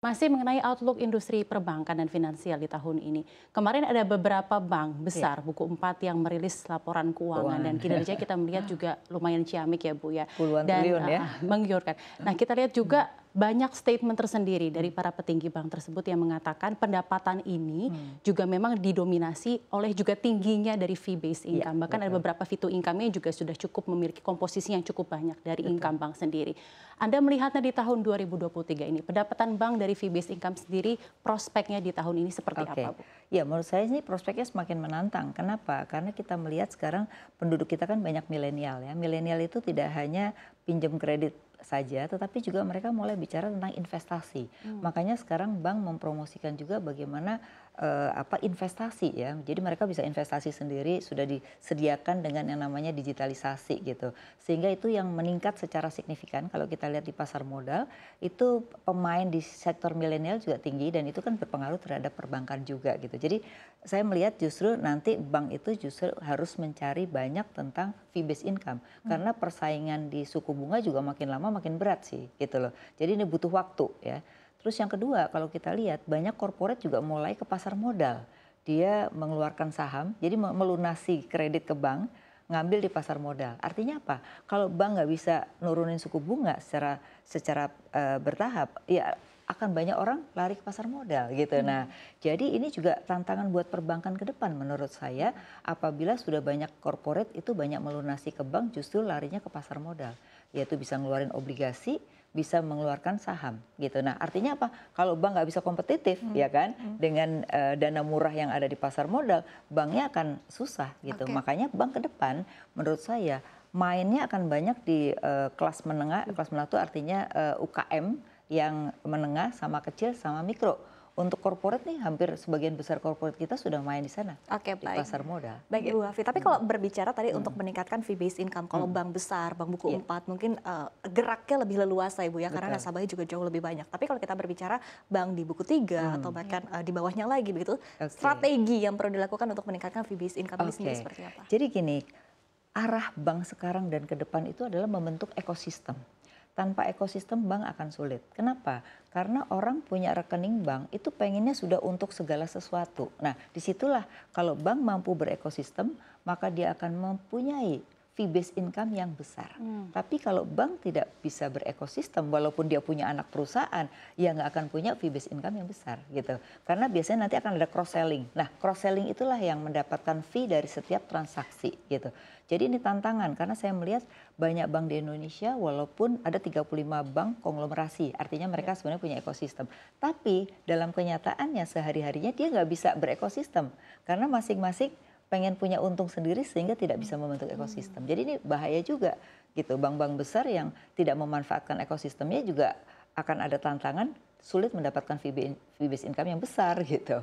Masih mengenai outlook industri perbankan dan finansial di tahun ini. Kemarin ada beberapa bank iya. besar, yeah. buku 4 yang merilis laporan keuangan Uang. dan kinerja kita melihat juga lumayan ciamik ya Bu ya. Puluhan dan, triliun uh, Menggiurkan. Nah kita lihat juga banyak statement tersendiri dari hmm. para petinggi bank tersebut yang mengatakan pendapatan ini hmm. juga memang didominasi oleh juga tingginya dari iya, fee based income. Ya, Bahkan betul. ada beberapa fitur income yang juga sudah cukup memiliki komposisi yang cukup banyak dari betul. income bank sendiri. Anda melihatnya di tahun 2023 ini pendapatan bank dari fee based income sendiri prospeknya di tahun ini seperti okay. apa, Bu? Ya, menurut saya ini prospeknya semakin menantang. Kenapa? Karena kita melihat sekarang penduduk kita kan banyak milenial ya. Milenial itu tidak hanya pinjam kredit saja, tetapi juga mereka mulai bicara tentang investasi. Hmm. Makanya sekarang bank mempromosikan juga bagaimana uh, apa investasi ya. Jadi mereka bisa investasi sendiri sudah disediakan dengan yang namanya digitalisasi gitu. Sehingga itu yang meningkat secara signifikan kalau kita lihat di pasar modal itu pemain di sektor milenial juga tinggi dan itu kan berpengaruh terhadap perbankan juga gitu. Jadi saya melihat justru nanti bank itu justru harus mencari banyak tentang fee based income hmm. karena persaingan di suku bunga juga makin lama makin berat sih gitu loh. Jadi ini butuh waktu ya. Terus yang kedua, kalau kita lihat banyak korporat juga mulai ke pasar modal. Dia mengeluarkan saham, jadi melunasi kredit ke bank, ngambil di pasar modal. Artinya apa? Kalau bank nggak bisa nurunin suku bunga secara secara e, bertahap, ya akan banyak orang lari ke pasar modal gitu. Hmm. Nah, jadi ini juga tantangan buat perbankan ke depan menurut saya apabila sudah banyak korporat itu banyak melunasi ke bank justru larinya ke pasar modal, yaitu bisa ngeluarin obligasi bisa mengeluarkan saham gitu. Nah artinya apa? Kalau bank nggak bisa kompetitif hmm. ya kan hmm. dengan uh, dana murah yang ada di pasar modal, banknya akan susah gitu. Okay. Makanya bank ke depan menurut saya mainnya akan banyak di uh, kelas menengah. Kelas menengah itu artinya uh, eh, UKM yang menengah sama kecil sama mikro untuk korporat nih hampir sebagian besar korporat kita sudah main di sana. Oke, okay, baik. Di pasar modal. Baik Ibu iya. Hafi, tapi kalau berbicara tadi hmm. untuk meningkatkan fee based income kalau hmm. bank besar, bank buku yeah. Iya. mungkin uh, geraknya lebih leluasa Ibu ya Betul. karena nasabahnya juga jauh lebih banyak. Tapi kalau kita berbicara bank di buku tiga hmm. atau bahkan uh, di bawahnya lagi begitu, okay. strategi yang perlu dilakukan untuk meningkatkan fee based income okay. sendiri seperti apa? Jadi gini, arah bank sekarang dan ke depan itu adalah membentuk ekosistem tanpa ekosistem bank akan sulit. Kenapa? Karena orang punya rekening bank itu pengennya sudah untuk segala sesuatu. Nah, disitulah kalau bank mampu berekosistem, maka dia akan mempunyai fee based income yang besar. Hmm. Tapi kalau bank tidak bisa berekosistem walaupun dia punya anak perusahaan, ya nggak akan punya fee based income yang besar gitu. Karena biasanya nanti akan ada cross selling. Nah, cross selling itulah yang mendapatkan fee dari setiap transaksi gitu. Jadi ini tantangan karena saya melihat banyak bank di Indonesia walaupun ada 35 bank konglomerasi, artinya mereka ya. sebenarnya punya ekosistem. Tapi dalam kenyataannya sehari-harinya dia nggak bisa berekosistem karena masing-masing pengen punya untung sendiri sehingga tidak bisa hmm. membentuk ekosistem. Hmm. Jadi ini bahaya juga gitu. Bank-bank besar yang tidak memanfaatkan ekosistemnya juga akan ada tantangan sulit mendapatkan fee based income yang besar gitu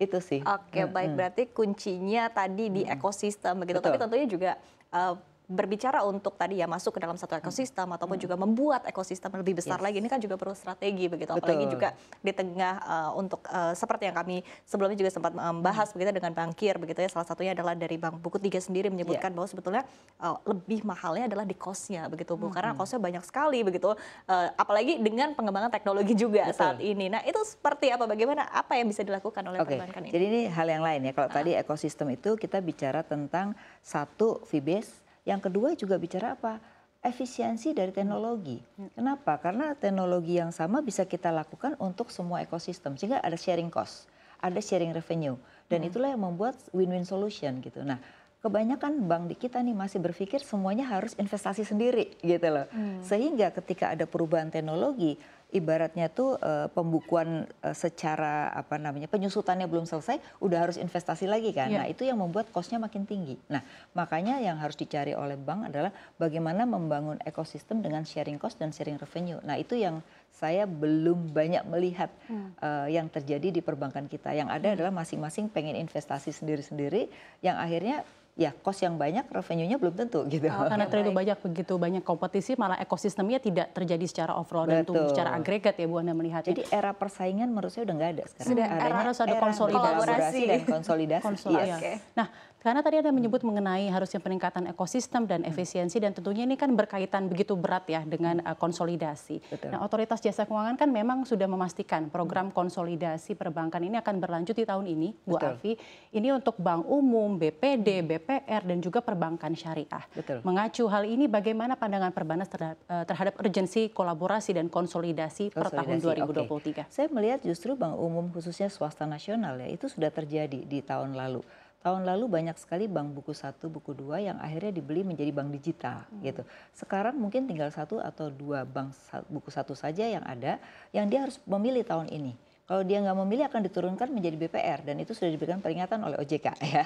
itu sih. Oke, okay, hmm, baik hmm. berarti kuncinya tadi di ekosistem begitu. Tapi tentunya juga uh, berbicara untuk tadi ya masuk ke dalam satu hmm. ekosistem hmm. ataupun hmm. juga membuat ekosistem lebih besar yes. lagi ini kan juga perlu strategi begitu Betul. apalagi juga di tengah uh, untuk uh, seperti yang kami sebelumnya juga sempat eh, membahas hmm. begitu dengan bankir begitu ya salah satunya adalah dari Bank Buku Tiga sendiri menyebutkan yeah. bahwa sebetulnya uh, lebih mahalnya adalah di kosnya begitu Bu hmm. karena kosnya banyak sekali begitu uh, apalagi dengan pengembangan teknologi juga Betul. saat ini nah itu seperti apa bagaimana apa yang bisa dilakukan oleh okay. perbankan ini jadi ini hal yang lain ya kalau uh. tadi ah. ekosistem itu kita bicara tentang satu fee base yang kedua juga bicara apa efisiensi dari teknologi. Hmm. Kenapa? Karena teknologi yang sama bisa kita lakukan untuk semua ekosistem sehingga ada sharing cost, ada sharing revenue dan hmm. itulah yang membuat win-win solution gitu. Nah, kebanyakan bank di kita nih masih berpikir semuanya harus investasi sendiri gitu loh. Hmm. Sehingga ketika ada perubahan teknologi ibaratnya tuh uh, pembukuan uh, secara apa namanya penyusutannya belum selesai, udah harus investasi lagi kan. Yeah. Nah itu yang membuat kosnya makin tinggi. Nah makanya yang harus dicari oleh bank adalah bagaimana membangun ekosistem dengan sharing cost dan sharing revenue. Nah itu yang saya belum banyak melihat hmm. uh, yang terjadi di perbankan kita. Yang ada hmm. adalah masing-masing pengen investasi sendiri-sendiri, yang akhirnya ya cost yang banyak revenue-nya belum tentu gitu. Oh, karena terlalu banyak begitu banyak kompetisi malah ekosistemnya tidak terjadi secara overall Betul. dan tumbuh secara agregat ya Bu Anda melihatnya. Jadi era persaingan menurut saya udah nggak ada sekarang. Sudah Adanya era harus ada konsolidasi kolaborasi. dan konsolidasi. konsolidasi. Iya. Yes. Okay. Nah, karena tadi Anda hmm. menyebut mengenai harusnya peningkatan ekosistem dan hmm. efisiensi dan tentunya ini kan berkaitan begitu berat ya dengan hmm. eh, konsolidasi. Betul. Nah, otoritas jasa keuangan kan memang sudah memastikan program konsolidasi perbankan ini akan berlanjut di tahun ini, Bu Betul. Afi. Ini untuk bank umum, BPD, BPR dan juga perbankan syariah. Betul. Mengacu hal ini bagaimana pandangan Perbanas terhadap, eh, terhadap urgensi kolaborasi dan konsolidasi, konsolidasi per tahun 2023? Okay. Saya melihat justru bank umum khususnya swasta nasional ya itu sudah terjadi di tahun lalu tahun lalu banyak sekali bank buku satu, buku dua yang akhirnya dibeli menjadi bank digital hmm. gitu. Sekarang mungkin tinggal satu atau dua bank buku satu saja yang ada, yang dia harus memilih tahun ini. Kalau dia nggak memilih akan diturunkan menjadi BPR dan itu sudah diberikan peringatan oleh OJK ya.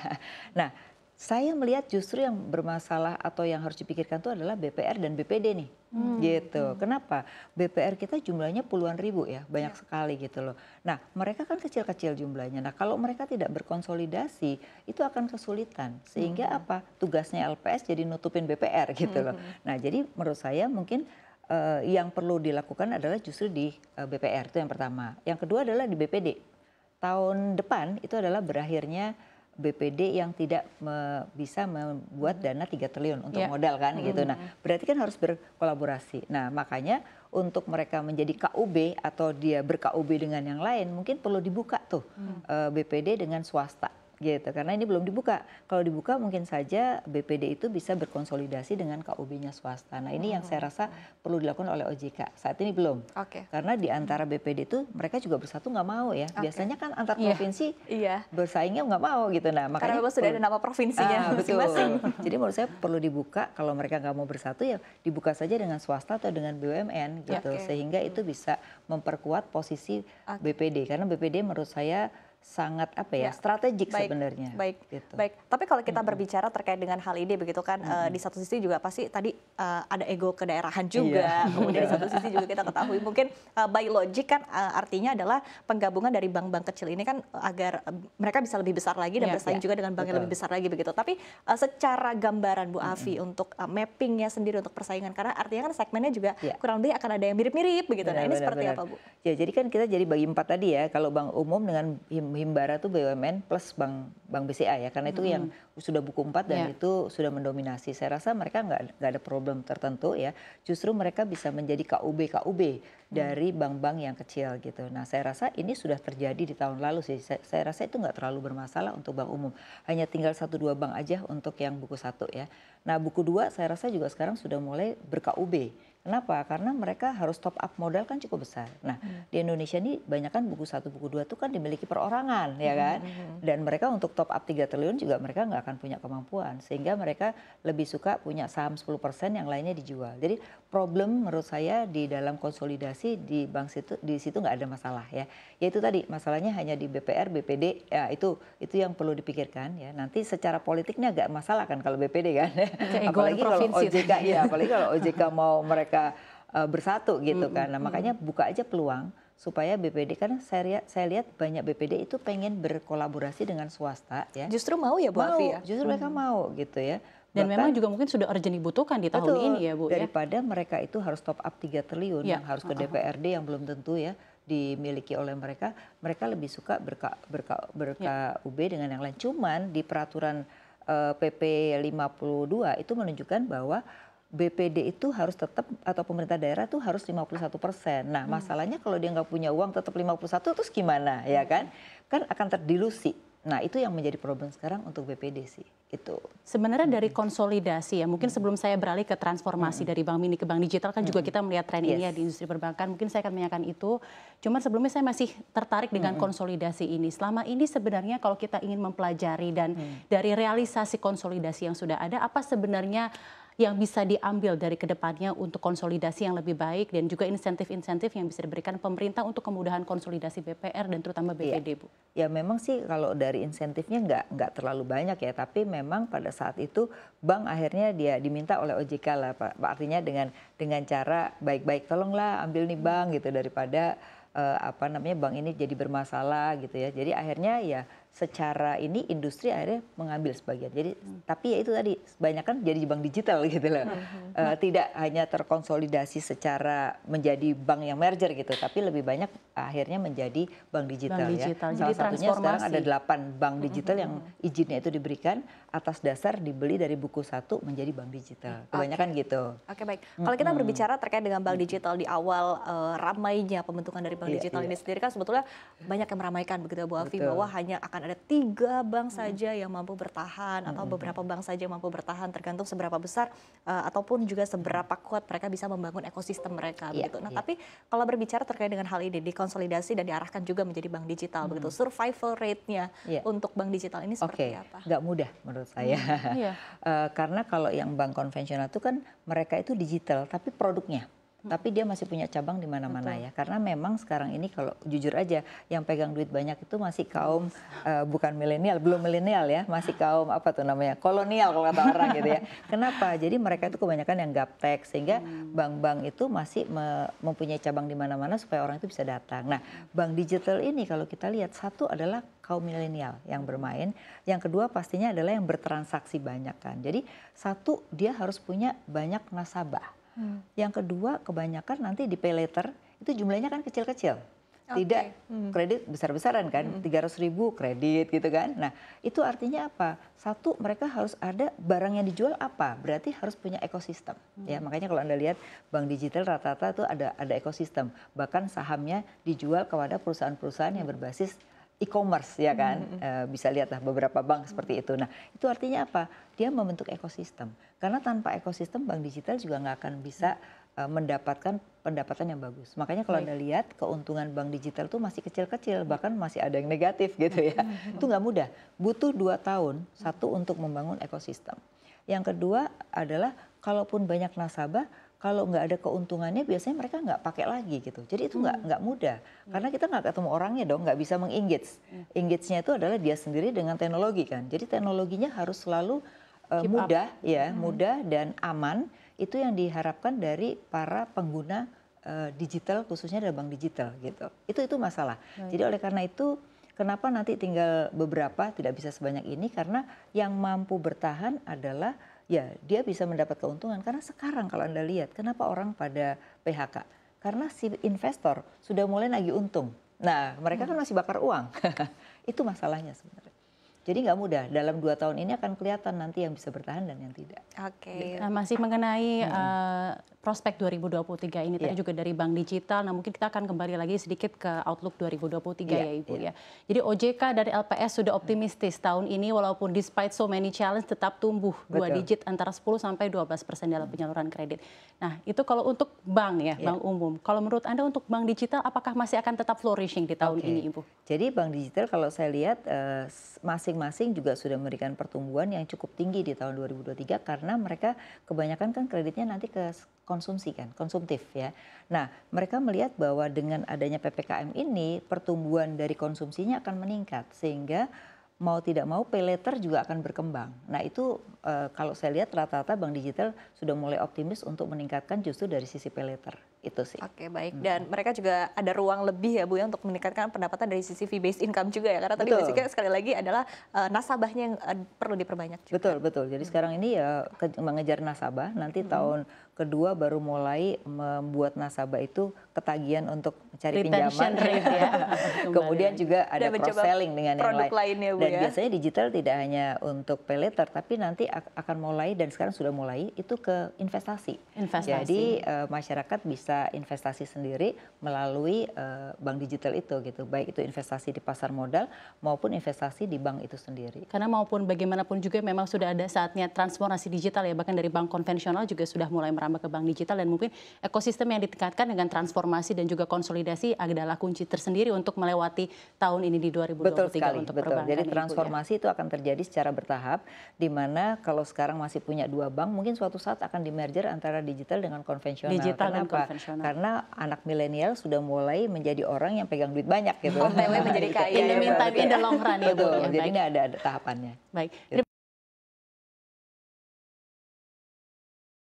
Nah saya melihat justru yang bermasalah atau yang harus dipikirkan itu adalah BPR dan BPD nih, hmm. gitu. Hmm. Kenapa? BPR kita jumlahnya puluhan ribu ya, banyak ya. sekali gitu loh. Nah, mereka kan kecil-kecil jumlahnya. Nah, kalau mereka tidak berkonsolidasi, itu akan kesulitan. Sehingga hmm. apa? Tugasnya LPS jadi nutupin BPR gitu hmm. loh. Nah, jadi menurut saya mungkin uh, yang perlu dilakukan adalah justru di uh, eh, BPR itu yang pertama. Yang kedua adalah di BPD. Tahun depan itu adalah berakhirnya BPD yang tidak me bisa membuat hmm. dana 3 triliun untuk yeah. modal kan gitu. Hmm. Nah, berarti kan harus berkolaborasi. Nah, makanya untuk mereka menjadi KUB atau dia berKUB dengan yang lain mungkin perlu dibuka tuh hmm. Eh, BPD dengan swasta gitu karena ini belum dibuka. Kalau dibuka mungkin saja BPD itu bisa berkonsolidasi dengan KUB-nya swasta. Nah, ini hmm. yang saya hmm. rasa perlu dilakukan oleh OJK. Saat ini belum. Okay. Karena di antara BPD itu mereka juga bersatu nggak mau ya. Okay. Biasanya kan antar iya. provinsi yeah. bersaingnya nggak mau gitu. Nah, makanya karena sudah ada nama provinsinya ah, masing-masing. Jadi menurut saya perlu dibuka kalau mereka nggak mau bersatu ya dibuka saja dengan swasta atau dengan BUMN gitu okay. sehingga itu bisa memperkuat posisi okay. BPD karena BPD menurut saya sangat apa ya, ya. strategik baik, sebenarnya. Baik, gitu. baik. Tapi kalau kita berbicara terkait dengan hal ini begitu kan, mm -hmm. uh, di satu sisi juga pasti tadi uh, ada ego kedaerahan iya. juga. Iya. Kemudian di satu sisi juga kita ketahui mungkin uh, by logic kan uh, artinya adalah penggabungan dari bank-bank kecil ini kan agar mereka bisa lebih besar lagi dan yeah, bersaing yeah. juga dengan bank Betul. yang lebih besar lagi begitu. Tapi uh, secara gambaran Bu Afi mm -hmm. untuk uh, mappingnya sendiri untuk persaingan karena artinya kan segmennya juga yeah. kurang lebih akan ada yang mirip-mirip begitu. Nah, benar, nah ini benar, seperti benar. apa Bu? Ya jadi kan kita jadi bagi empat tadi ya kalau bank umum dengan Himbara tuh BUMN plus bank bank BCA ya karena itu mm -hmm. yang sudah buku empat dan yeah. itu sudah mendominasi. Saya rasa mereka nggak nggak ada problem problem tertentu ya justru mereka bisa menjadi KUB KUB dari bank-bank yang kecil gitu. Nah, saya rasa ini sudah terjadi di tahun lalu sih. Saya, saya rasa itu nggak terlalu bermasalah untuk bank umum. Hanya tinggal satu dua bank aja untuk yang buku satu ya. Nah, buku dua saya rasa juga sekarang sudah mulai berkub. Kenapa? Karena mereka harus top up modal kan cukup besar. Nah, hmm. di Indonesia ini banyak kan buku satu, buku dua itu kan dimiliki perorangan, ya hmm, kan? Hmm, hmm. Dan mereka untuk top up 3 triliun juga mereka nggak akan punya kemampuan. Sehingga mereka lebih suka punya saham 10% yang lainnya dijual. Jadi problem menurut saya di dalam konsolidasi sih di bank situ di situ nggak ada masalah ya. Ya itu tadi masalahnya hanya di BPR, BPD ya itu itu yang perlu dipikirkan ya. Nanti secara politiknya agak masalah kan kalau BPD kan. apalagi kalau OJK ya, apalagi kalau OJK mau mereka uh, bersatu gitu -hmm. kan. Nah, makanya buka aja peluang supaya BPD kan saya lihat saya lihat banyak BPD itu pengen berkolaborasi dengan swasta ya. Justru mau ya Bu mau, Afi ya. Justru mereka mau gitu ya. Dan Bahkan, memang juga mungkin sudah urgent dibutuhkan di tahun betul, ini ya Bu. Ya? Daripada ya? mereka itu harus top up 3 triliun, ya. harus ke DPRD yang belum tentu ya dimiliki oleh mereka, mereka lebih suka berka berka berka ya. UB dengan yang lain. Cuman di peraturan uh, PP 52 itu menunjukkan bahwa BPD itu harus tetap atau pemerintah daerah itu harus 51 persen. Nah hmm. masalahnya kalau dia nggak punya uang tetap 51 terus gimana ya hmm. kan? Kan akan terdilusi Nah itu yang menjadi problem sekarang untuk BPD sih itu. Sebenarnya dari konsolidasi ya, mungkin sebelum saya beralih ke transformasi -hmm. dari bank mini ke bank digital kan -hmm. juga kita melihat tren yes. ini ya di industri perbankan. Mungkin saya akan menanyakan itu. Cuman sebelumnya saya masih tertarik dengan -hmm. konsolidasi ini. Selama ini sebenarnya kalau kita ingin mempelajari dan -hmm. dari realisasi konsolidasi yang sudah ada, apa sebenarnya yang bisa diambil dari kedepannya untuk konsolidasi yang lebih baik dan juga insentif-insentif yang bisa diberikan pemerintah untuk kemudahan konsolidasi BPR dan terutama BPD, ya. Bu? Ya memang sih kalau dari insentifnya nggak nggak terlalu banyak ya, tapi memang pada saat itu bank akhirnya dia diminta oleh OJK lah, Pak. Artinya dengan dengan cara baik-baik, tolonglah ambil nih bank gitu daripada eh, apa namanya bank ini jadi bermasalah gitu ya. Jadi akhirnya ya secara ini industri akhirnya mengambil sebagian. Jadi hmm. tapi ya itu tadi banyak kan jadi bank digital gitu loh. Hmm. Uh, tidak hanya terkonsolidasi secara menjadi bank yang merger gitu, tapi lebih banyak akhirnya menjadi bank digital, bank ya. digital. ya. Jadi Salah satunya sekarang ada delapan bank hmm. digital hmm. yang izinnya itu diberikan atas dasar dibeli dari buku satu menjadi bank digital. Kebanyakan okay. gitu. Oke okay, baik. Kalau kita berbicara terkait dengan bank digital di awal uh, ramainya pembentukan dari bank yeah, digital yeah. ini sendiri kan sebetulnya banyak yang meramaikan begitu ya, Bu Afi bahwa hanya akan ada tiga bank hmm. saja yang mampu bertahan hmm. atau beberapa bank saja yang mampu bertahan tergantung seberapa besar uh, ataupun juga seberapa kuat mereka bisa membangun ekosistem mereka yeah, begitu. Nah, yeah. tapi kalau berbicara terkait dengan hal ini dikonsolidasi dan diarahkan juga menjadi bank digital hmm. begitu. Survival rate-nya yeah. untuk bank digital ini seperti okay. apa? Gak mudah menurut hmm, saya. Hmm. yeah. uh, karena kalau yang bank konvensional itu kan mereka itu digital tapi produknya tapi dia masih punya cabang di mana-mana ya karena memang sekarang ini kalau jujur aja yang pegang duit banyak itu masih kaum uh, bukan milenial belum milenial ya masih kaum apa tuh namanya kolonial kalau kata orang gitu ya kenapa jadi mereka itu kebanyakan yang gaptek sehingga hmm. bank-bank itu masih me mempunyai cabang di mana-mana supaya orang itu bisa datang nah bank digital ini kalau kita lihat satu adalah kaum milenial yang bermain. Yang kedua pastinya adalah yang bertransaksi banyak kan. Jadi satu dia harus punya banyak nasabah Hmm. Yang kedua, kebanyakan nanti di pay later itu jumlahnya kan kecil-kecil. Okay. Tidak hmm. kredit besar-besaran kan, hmm. 300 ribu kredit gitu kan. Nah itu artinya apa? Satu, mereka harus ada barang yang dijual apa, berarti harus punya ekosistem. Hmm. Ya Makanya kalau Anda lihat bank digital rata-rata itu ada, ada ekosistem. Bahkan sahamnya dijual kepada perusahaan-perusahaan yang berbasis e-commerce ya kan mm -hmm. e, bisa lihatlah beberapa bank seperti itu. Nah itu artinya apa? Dia membentuk ekosistem karena tanpa ekosistem bank digital juga nggak akan bisa e, mendapatkan pendapatan yang bagus. Makanya kalau Baik. anda lihat keuntungan bank digital tuh masih kecil-kecil bahkan masih ada yang negatif gitu ya. Itu nggak mudah. Butuh dua tahun satu untuk membangun ekosistem. Yang kedua adalah kalaupun banyak nasabah kalau nggak ada keuntungannya biasanya mereka nggak pakai lagi gitu. Jadi itu nggak hmm. nggak mudah karena kita nggak ketemu orangnya dong, nggak bisa mengengage. Yeah. Hmm. Engage-nya itu adalah dia sendiri dengan teknologi kan. Jadi teknologinya harus selalu uh, mudah up. ya, hmm. mudah dan aman. Itu yang diharapkan dari para pengguna uh, digital khususnya dari bank digital gitu. Itu itu masalah. Jadi oleh karena itu kenapa nanti tinggal beberapa tidak bisa sebanyak ini karena yang mampu bertahan adalah ya dia bisa mendapat keuntungan karena sekarang kalau anda lihat kenapa orang pada PHK karena si investor sudah mulai lagi untung nah mereka hmm. kan masih bakar uang itu masalahnya sebenarnya jadi nggak mudah. Dalam dua tahun ini akan kelihatan nanti yang bisa bertahan dan yang tidak. Oke. Okay. Iya. Nah, masih mengenai hmm. uh, prospek 2023 ini yeah. tadi iya. juga dari bank digital. Nah mungkin kita akan kembali lagi sedikit ke outlook 2023 yeah. Iya, ya ibu yeah. ya. Jadi OJK dari LPS sudah optimistis hmm. tahun ini walaupun despite so many challenge tetap tumbuh Betul. dua digit antara 10 sampai 12 persen dalam penyaluran kredit. Nah itu kalau untuk bank ya yeah. bank umum. Kalau menurut anda untuk bank digital apakah masih akan tetap flourishing di tahun okay. ini ibu? Jadi bank digital kalau saya lihat uh, masih masing-masing juga sudah memberikan pertumbuhan yang cukup tinggi di tahun 2023 karena mereka kebanyakan kan kreditnya nanti ke konsumsi kan, konsumtif ya. Nah, mereka melihat bahwa dengan adanya PPKM ini pertumbuhan dari konsumsinya akan meningkat sehingga mau tidak mau pay later juga akan berkembang. Nah itu e, kalau saya lihat rata-rata bank digital sudah mulai optimis untuk meningkatkan justru dari sisi pay later itu sih. Oke baik dan hmm. mereka juga ada ruang lebih ya Bu ya untuk meningkatkan pendapatan dari sisi fee based income juga ya karena tadi betul. basicnya sekali lagi adalah uh, nasabahnya yang uh, perlu diperbanyak juga. Betul betul. Jadi hmm. sekarang ini ya mengejar nasabah nanti hmm. tahun kedua baru mulai membuat nasabah itu ketagihan untuk mencari Retention pinjaman. Rate ya. kemudian juga ada dan cross selling dengan produk yang lain lainnya, Bu, dan ya? biasanya digital tidak hanya untuk pay later tapi nanti akan mulai dan sekarang sudah mulai itu ke investasi, investasi. jadi uh, masyarakat bisa investasi sendiri melalui uh, bank digital itu gitu baik itu investasi di pasar modal maupun investasi di bank itu sendiri karena maupun bagaimanapun juga memang sudah ada saatnya transformasi digital ya bahkan dari bank konvensional juga sudah mulai merambah ke bank digital dan mungkin ekosistem yang ditingkatkan dengan transformasi dan juga konsolidasi adalah kunci tersendiri untuk melewati melewati tahun ini di 2023 betul sekali, untuk betul. Jadi ya. transformasi ya. itu akan terjadi secara bertahap di mana kalau sekarang masih punya dua bank mungkin suatu saat akan di merger antara digital dengan konvensional. Digital dan konvensional. Karena anak milenial sudah mulai menjadi orang yang pegang duit banyak gitu. Oh, menjadi kaya. Iya, iya, in the meantime, in the long run ya, ya. Jadi ini ada, ada tahapannya. Baik. Gitu.